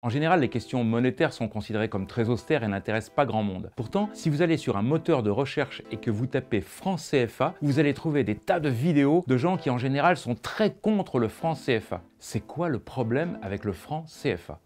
En général, les questions monétaires sont considérées comme très austères et n'intéressent pas grand monde. Pourtant, si vous allez sur un moteur de recherche et que vous tapez franc CFA, vous allez trouver des tas de vidéos de gens qui en général sont très contre le franc CFA. C'est quoi le problème avec le franc CFA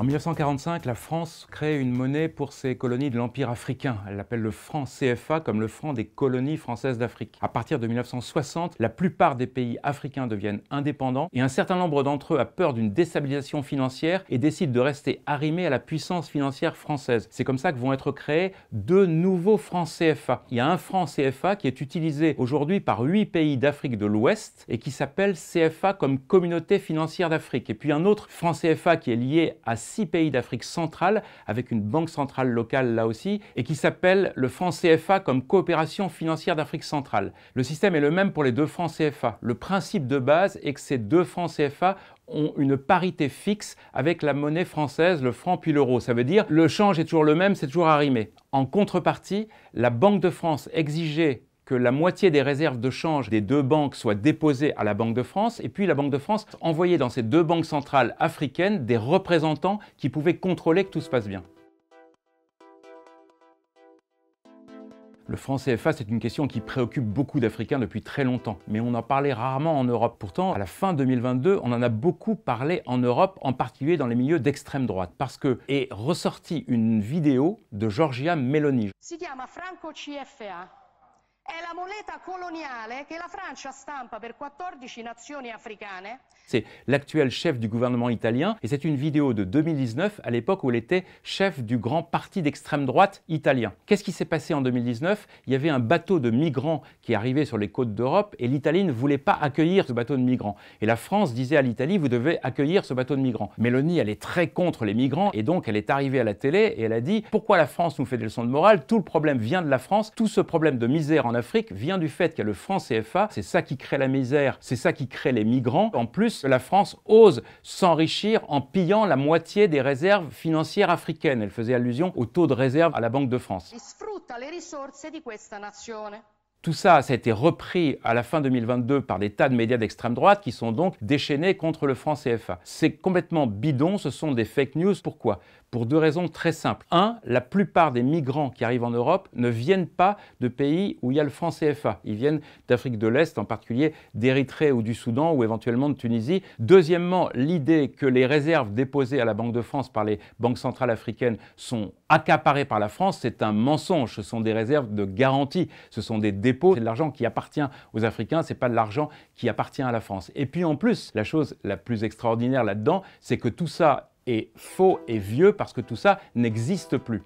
En 1945, la France crée une monnaie pour ses colonies de l'Empire africain. Elle l'appelle le franc CFA comme le franc des colonies françaises d'Afrique. À partir de 1960, la plupart des pays africains deviennent indépendants et un certain nombre d'entre eux a peur d'une déstabilisation financière et décident de rester arrimés à la puissance financière française. C'est comme ça que vont être créés deux nouveaux francs CFA. Il y a un franc CFA qui est utilisé aujourd'hui par huit pays d'Afrique de l'Ouest et qui s'appelle CFA comme communauté financière d'Afrique. Et puis un autre franc CFA qui est lié à six pays d'Afrique centrale, avec une banque centrale locale là aussi, et qui s'appelle le franc CFA comme coopération financière d'Afrique centrale. Le système est le même pour les deux francs CFA. Le principe de base est que ces deux francs CFA ont une parité fixe avec la monnaie française, le franc puis l'euro. Ça veut dire le change est toujours le même, c'est toujours arrimé. En contrepartie, la Banque de France exigeait que la moitié des réserves de change des deux banques soient déposées à la Banque de France, et puis la Banque de France envoyait dans ces deux banques centrales africaines des représentants qui pouvaient contrôler que tout se passe bien. Le franc CFA, c'est une question qui préoccupe beaucoup d'Africains depuis très longtemps, mais on en parlait rarement en Europe. Pourtant, à la fin 2022, on en a beaucoup parlé en Europe, en particulier dans les milieux d'extrême droite, parce que est ressortie une vidéo de Georgia Meloni la coloniale la 14 C'est l'actuel chef du gouvernement italien et c'est une vidéo de 2019 à l'époque où il était chef du grand parti d'extrême droite italien. Qu'est-ce qui s'est passé en 2019 Il y avait un bateau de migrants qui arrivait sur les côtes d'Europe et l'Italie ne voulait pas accueillir ce bateau de migrants. Et la France disait à l'Italie vous devez accueillir ce bateau de migrants. Mélanie elle est très contre les migrants et donc elle est arrivée à la télé et elle a dit pourquoi la France nous fait des leçons de morale Tout le problème vient de la France, tout ce problème de misère en vient du fait qu'il y a le franc CFA, c'est ça qui crée la misère, c'est ça qui crée les migrants. En plus, la France ose s'enrichir en pillant la moitié des réserves financières africaines. Elle faisait allusion au taux de réserve à la Banque de France. Tout ça, ça a été repris à la fin 2022 par des tas de médias d'extrême droite qui sont donc déchaînés contre le franc CFA. C'est complètement bidon, ce sont des fake news. Pourquoi pour deux raisons très simples. Un, la plupart des migrants qui arrivent en Europe ne viennent pas de pays où il y a le franc CFA. Ils viennent d'Afrique de l'Est, en particulier d'Érythrée ou du Soudan ou éventuellement de Tunisie. Deuxièmement, l'idée que les réserves déposées à la Banque de France par les banques centrales africaines sont accaparées par la France, c'est un mensonge. Ce sont des réserves de garantie, ce sont des dépôts, c'est de l'argent qui appartient aux Africains, Ce n'est pas de l'argent qui appartient à la France. Et puis en plus, la chose la plus extraordinaire là-dedans, c'est que tout ça est faux et vieux parce que tout ça n'existe plus.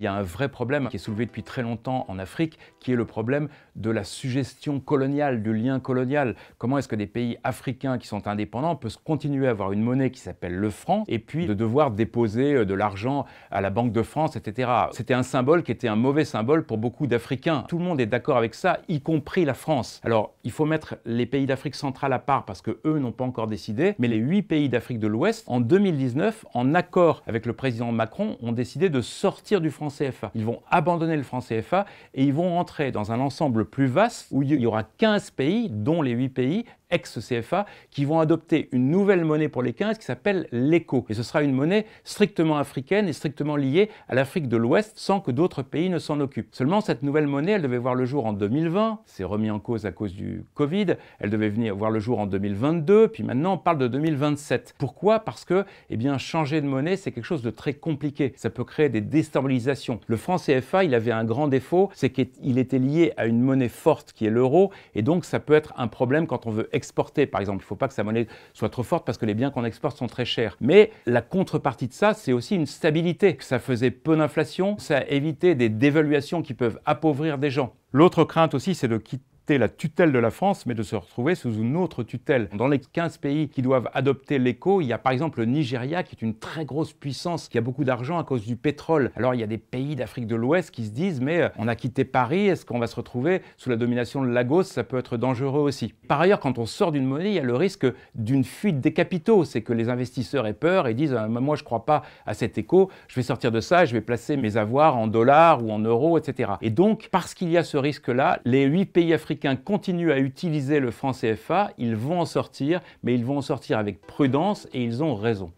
Il y a un vrai problème qui est soulevé depuis très longtemps en Afrique, qui est le problème de la suggestion coloniale, du lien colonial. Comment est-ce que des pays africains qui sont indépendants peuvent continuer à avoir une monnaie qui s'appelle le franc, et puis de devoir déposer euh, de l'argent à la Banque de France, etc. C'était un symbole qui était un mauvais symbole pour beaucoup d'Africains. Tout le monde est d'accord avec ça, y compris la France. Alors, il faut mettre les pays d'Afrique centrale à part parce qu'eux n'ont pas encore décidé, mais les huit pays d'Afrique de l'Ouest, en 2019, en accord avec le président Macron, ont décidé de sortir du franc ils vont abandonner le franc CFA et ils vont entrer dans un ensemble plus vaste où il y aura 15 pays, dont les 8 pays ex-CFA, qui vont adopter une nouvelle monnaie pour les 15 qui s'appelle l'ECO. Et ce sera une monnaie strictement africaine et strictement liée à l'Afrique de l'Ouest sans que d'autres pays ne s'en occupent. Seulement, cette nouvelle monnaie, elle devait voir le jour en 2020, c'est remis en cause à cause du Covid, elle devait venir voir le jour en 2022, puis maintenant on parle de 2027. Pourquoi Parce que, eh bien, changer de monnaie, c'est quelque chose de très compliqué. Ça peut créer des déstabilisations. Le franc CFA, il avait un grand défaut, c'est qu'il était lié à une monnaie forte qui est l'euro, et donc ça peut être un problème quand on veut exporter. par exemple. Il ne faut pas que sa monnaie soit trop forte parce que les biens qu'on exporte sont très chers. Mais la contrepartie de ça, c'est aussi une stabilité. Ça faisait peu d'inflation, ça évitait des dévaluations qui peuvent appauvrir des gens. L'autre crainte aussi, c'est de quitter la tutelle de la France, mais de se retrouver sous une autre tutelle. Dans les 15 pays qui doivent adopter l'écho il y a par exemple le Nigeria, qui est une très grosse puissance, qui a beaucoup d'argent à cause du pétrole. Alors il y a des pays d'Afrique de l'Ouest qui se disent, mais euh, on a quitté Paris, est-ce qu'on va se retrouver sous la domination de Lagos Ça peut être dangereux aussi. Par ailleurs, quand on sort d'une monnaie, il y a le risque d'une fuite des capitaux. C'est que les investisseurs aient peur et disent, euh, moi je crois pas à cet écho je vais sortir de ça, je vais placer mes avoirs en dollars ou en euros, etc. Et donc, parce qu'il y a ce risque-là, les 8 pays africains qu'un continue à utiliser le franc CFA, ils vont en sortir, mais ils vont en sortir avec prudence et ils ont raison.